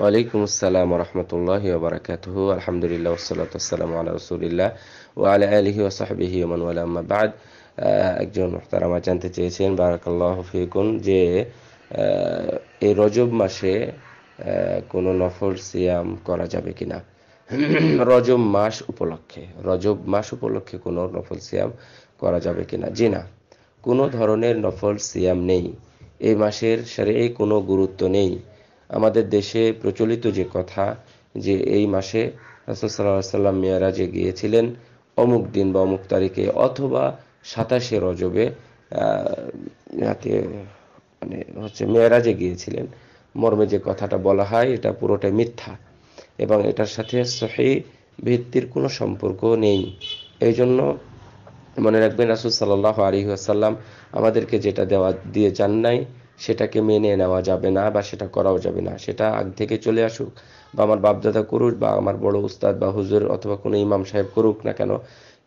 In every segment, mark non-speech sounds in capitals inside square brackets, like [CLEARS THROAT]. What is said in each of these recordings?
ওয়ালাইকুম আসসালাম রহমতুল্লাহ বারকাত আলহামদুলিল্লাহ ওসালাত আসসালাম আল্লাহ রসুলিল্লাহ ও আলা আলহি ওসাহাবিহি ওমান আলাম্মা বাদ একজন মুহতারামা জানতে চেয়েছেন বারাকাল্লাহ ফিকুন যে uh, এই রজব মাসে uh, কোনো নফল সিয়াম করা যাবে কি না [CLEARS THROAT] রজব মাস উপলক্ষে রজব মাস উপলক্ষে কোনো নফল সিয়াম করা যাবে কি না জি না কোনো ধরনের নফল সিয়াম নেই এই মাসের সারে কোনো গুরুত্ব নেই আমাদের দেশে প্রচলিত যে কথা যে এই মাসে রাসুল সাল্লাহ সাল্লাম গিয়েছিলেন অমুক দিন বা অমুক তারিখে অথবা সাতাশে রজবে হাতে মানে হচ্ছে মেয়েরাজে গিয়েছিলেন মর্মে যে কথাটা বলা হয় এটা পুরোটাই মিথ্যা এবং এটার সাথে সহি ভিত্তির কোনো সম্পর্ক নেই এই জন্য মনে রাখবেন রাসুল সাল্লাহ আলী আসাল্লাম আমাদেরকে যেটা দেওয়া দিয়ে যান নাই সেটাকে মেনে নেওয়া যাবে না বা সেটা করাও যাবে না সেটা আগ থেকে চলে আসুক বা আমার বাপদাদা করুক বা আমার বড় উস্তাদ বা হুজুর অথবা কোনো ইমাম সাহেব করুক না কেন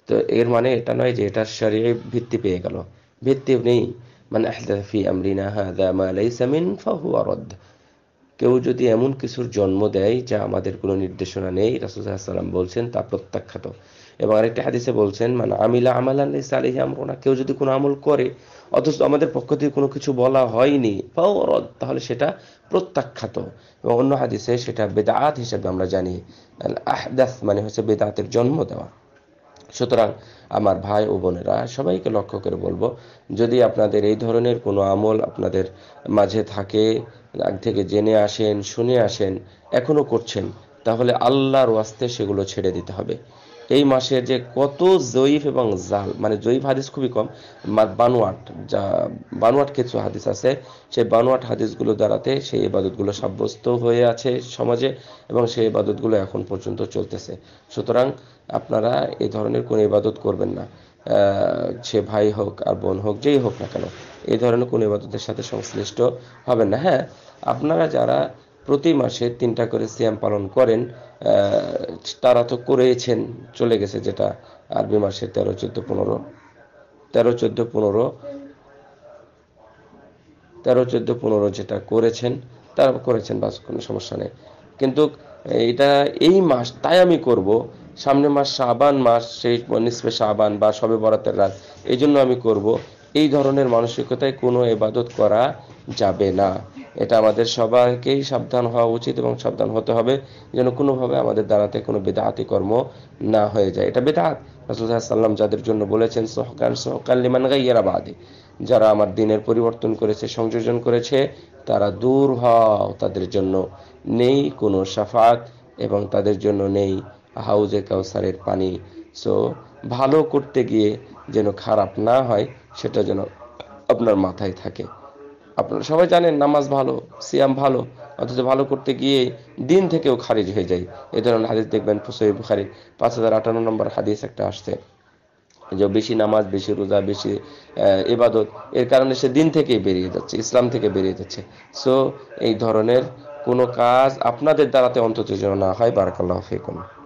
তো এর মানে এটা নয় যে এটার শরীরে ভিত্তি পেয়ে গেল ভিত্তি নেই মানে আহদাফি আমরিনা হাদা মা লাইসা মিন কেউ যদি এমন কিছুর জন্ম দেয় যা আমাদের কোনো নির্দেশনা নেই রাসুসাল্লাম বলছেন তা প্রত্যাখ্যাত এবং আরেকটা হাদিসে বলছেন মানে আমিলা আমালান সালিহি আমরা কেউ যদি কোনো আমল করে অথচ আমাদের পক্ষ থেকে কোনো কিছু বলা হয়নি তাহলে সেটা প্রত্যাখ্যাত এবং অন্য হাদিসে সেটা বেদাত হিসেবে আমরা জানি আহদাস মানে হচ্ছে বেদাতের জন্ম দেওয়া সুতরাং আমার ভাই ও বোনেরা সবাইকে লক্ষ্য করে বলবো যদি আপনাদের এই ধরনের কোনো আমল আপনাদের মাঝে থাকে আগ থেকে জেনে আসেন শুনে আসেন এখনও করছেন তাহলে আল্লাহর ওয়াস্তে সেগুলো ছেড়ে দিতে হবে এই মাসে যে কত জয়ীফ এবং জাল মানে জয়ীফ হাদিস খুবই কম বানোয়াট যা বানোয়াট কিছু হাদিস আছে সেই বানোয়াট হাদিসগুলো দ্বারাতে সেই ইবাদতগুলো সাব্যস্ত হয়ে আছে সমাজে এবং সেই ইবাদতগুলো এখন পর্যন্ত চলতেছে সুতরাং আপনারা এই ধরনের কোনো ইবাদত করবেন না সে ভাই হোক আর বোন হোক যেই হোক না কেন এই ধরনের কোনো ইবাদতের সাথে সংশ্লিষ্ট হবেন না হ্যাঁ আপনারা যারা প্রতি মাসে তিনটা করে সিয়াম পালন করেন তারা তো করেছেন চলে গেছে যেটা আরবি মাসে তেরো চোদ্দ পনেরো তেরো চোদ্দ পনেরো তেরো চোদ্দ পনেরো যেটা করেছেন তারা করেছেন বাস কোনো সমস্যা নেই কিন্তু এটা এই মাস তাই আমি করব সামনে মাস শাবান মাস সেই নিঃস্পে শাবান বা সবে বরাতের রাত এই জন্য আমি করব এই ধরনের মানসিকতায় কোনো এবাদত করা যাবে না এটা আমাদের সবাইকেই সাবধান হওয়া উচিত এবং সাবধান হতে হবে যেন কোনোভাবে আমাদের দ্বারাতে কোনো বেদাহাতি কর্ম না হয়ে যায় এটা বেদাহাত রাসুল্লাহ যাদের জন্য বলেছেন সহকার সহকার লিমান গাইয়ারা বাদে যারা আমার দিনের পরিবর্তন করেছে সংযোজন করেছে তারা দূর হও তাদের জন্য নেই কোনো সাফাত এবং তাদের জন্য নেই হাউজে কাউসারের পানি সো ভালো করতে গিয়ে যেন খারাপ না হয় সেটা যেন আপনার মাথায় থাকে আপনারা সবাই জানেন নামাজ ভালো সিয়াম ভালো অথচ ভালো করতে গিয়ে দিন থেকেও খারিজ হয়ে যায় এ ধরনের হাদিস দেখবেন ফুসই বুখারি পাঁচ হাজার আটান্ন নম্বর হাদিস একটা আসছে যে বেশি নামাজ বেশি রোজা বেশি এবাদত এর কারণে সে দিন থেকেই বেরিয়ে যাচ্ছে ইসলাম থেকে বেরিয়ে যাচ্ছে সো এই ধরনের কোনো কাজ আপনাদের দ্বারাতে অন্তত যেন না হয় বারাকাল্লাহ ফেকুন